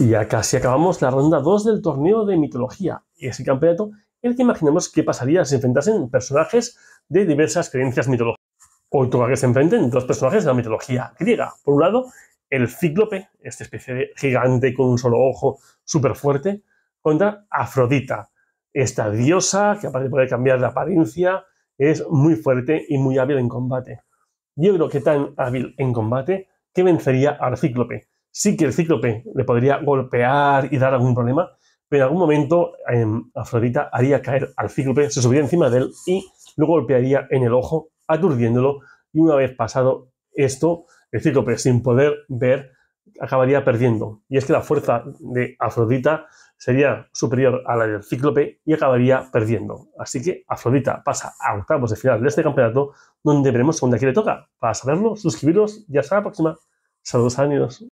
Y ya casi acabamos la ronda 2 del torneo de mitología. Y Ese campeonato en el que imaginamos qué pasaría si enfrentasen personajes de diversas creencias mitológicas. Hoy toca que se enfrenten dos personajes de la mitología griega. Por un lado, el cíclope, esta especie de gigante con un solo ojo súper fuerte, contra Afrodita, esta diosa que aparte de poder cambiar de apariencia, es muy fuerte y muy hábil en combate. Yo creo que tan hábil en combate que vencería al cíclope Sí que el cíclope le podría golpear y dar algún problema, pero en algún momento em, Afrodita haría caer al cíclope, se subiría encima de él y lo golpearía en el ojo, aturdiéndolo, y una vez pasado esto, el cíclope, sin poder ver, acabaría perdiendo. Y es que la fuerza de Afrodita sería superior a la del cíclope y acabaría perdiendo. Así que Afrodita pasa a octavos de final de este campeonato, donde veremos dónde aquí le toca. Para saberlo, suscribiros y hasta la próxima. Saludos, años.